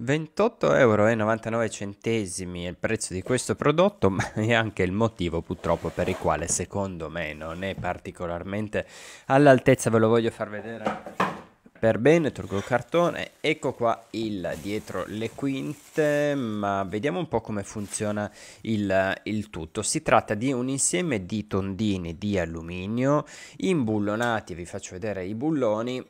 28,99 euro è il prezzo di questo prodotto, ma è anche il motivo purtroppo per il quale secondo me non è particolarmente all'altezza, ve lo voglio far vedere per bene, tolgo il cartone, ecco qua il dietro le quinte, ma vediamo un po' come funziona il, il, tutto. Si tratta di un insieme di tondini di alluminio imbullonati, vi faccio vedere i bulloni,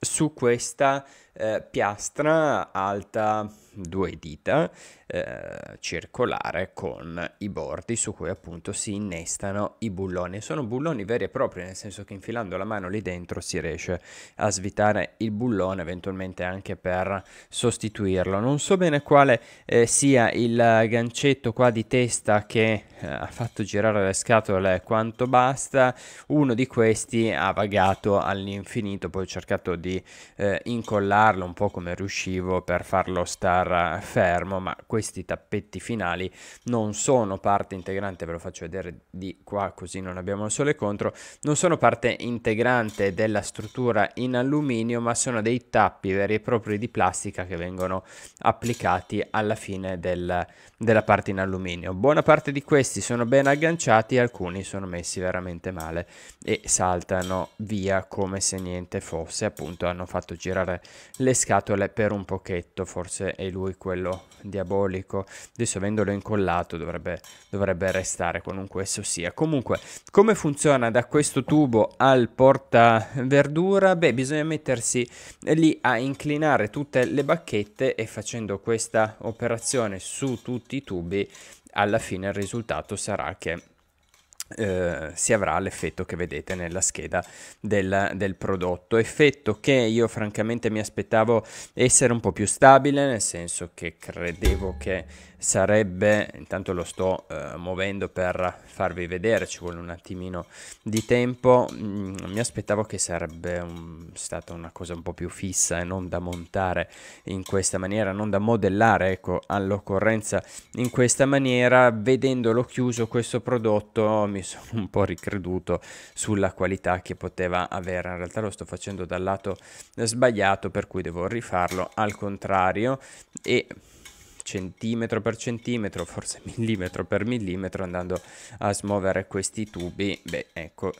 su questa eh, piastra alta due dita eh, circolare con i bordi su cui appunto si innestano i bulloni. Sono bulloni veri e propri, nel senso che infilando la mano lì dentro si riesce a svitare il bullone, eventualmente anche per sostituirlo. Non so bene quale eh, sia il gancetto qua di testa che eh, ha fatto girare le scatole quanto basta. Uno di questi ha vagato all'infinito, poi ho cercato di eh, incollarlo un po' come riuscivo per farlo stare terra fermo, ma questi tappetti finali non sono parte integrante, ve lo faccio vedere di qua così non abbiamo il sole contro, non sono parte integrante della struttura in alluminio, ma sono dei tappi veri e propri di plastica che vengono applicati alla fine del, della parte in alluminio. Buona parte di questi sono ben agganciati, alcuni sono messi veramente male e saltano via come se niente fosse, appunto hanno fatto girare le scatole per un pochetto, forse è lui quello diabolico. Adesso avendolo incollato dovrebbe, dovrebbe restare qualunque esso sia. Comunque, come funziona da questo tubo al porta verdura? Beh, bisogna mettersi lì a inclinare tutte le bacchette e facendo questa operazione su tutti i tubi, alla fine il risultato sarà che eh, si avrà l'effetto che vedete nella scheda del, del, prodotto effetto che io francamente mi aspettavo essere un po' più stabile nel senso che credevo che sarebbe intanto lo sto eh, muovendo per farvi vedere ci vuole un attimino di tempo mm, mi aspettavo che sarebbe un, stata una cosa un po' più fissa e non da montare in questa maniera non da modellare ecco all'occorrenza in questa maniera vedendolo chiuso questo prodotto mi mi sono un po' ricreduto sulla qualità che poteva avere. In realtà lo sto facendo dal lato sbagliato, per cui devo rifarlo al contrario e centimetro per centimetro, forse millimetro per millimetro, andando a smuovere questi tubi, beh, ecco,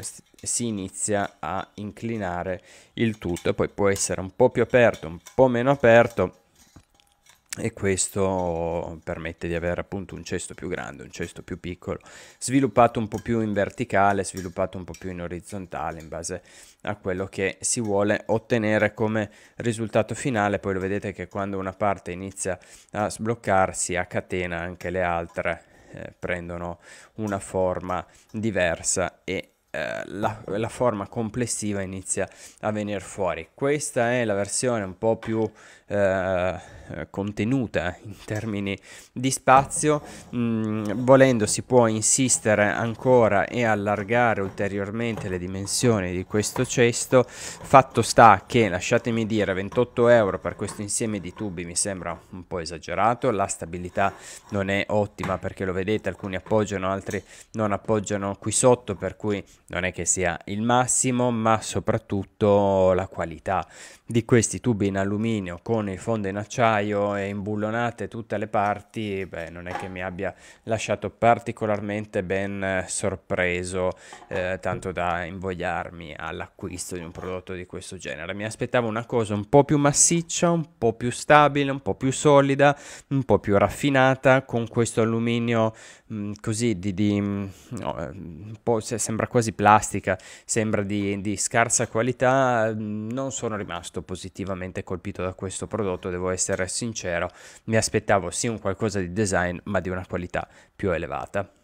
si inizia a inclinare il tutto. Poi può essere un po' più aperto, un po' meno aperto e questo permette di avere appunto un cesto più grande, un cesto più piccolo, sviluppato un po' più in verticale, sviluppato un po' più in orizzontale in base a quello che si vuole ottenere come risultato finale, poi lo vedete che quando una parte inizia a sbloccarsi a catena anche le altre eh, prendono una forma diversa e eh, la, la, forma complessiva inizia a venire fuori. Questa è la versione un po' più eh, eh, contenuta in termini di spazio, mm, volendo si può insistere ancora e allargare ulteriormente le dimensioni di questo cesto, fatto sta che lasciatemi dire 28 euro per questo insieme di tubi mi sembra un po' esagerato, la stabilità non è ottima perché lo vedete alcuni appoggiano, altri non appoggiano qui sotto, per cui non è che sia il massimo, ma soprattutto la qualità di questi tubi in alluminio con il fondo in acciaio e imbullonate tutte le parti, beh, non è che mi abbia lasciato particolarmente ben eh, sorpreso, eh, tanto da invogliarmi all'acquisto di un prodotto di questo genere. Mi aspettavo una cosa un po' più massiccia, un po' più stabile, un po' più solida, un po' più raffinata, con questo alluminio mh, mm, così di, di mm, no, eh, un po' sembra quasi plastica sembra di, di scarsa qualità, mm, non sono rimasto positivamente colpito da questo prodotto, devo essere sincero, mi aspettavo sì un qualcosa di design ma di una qualità più elevata.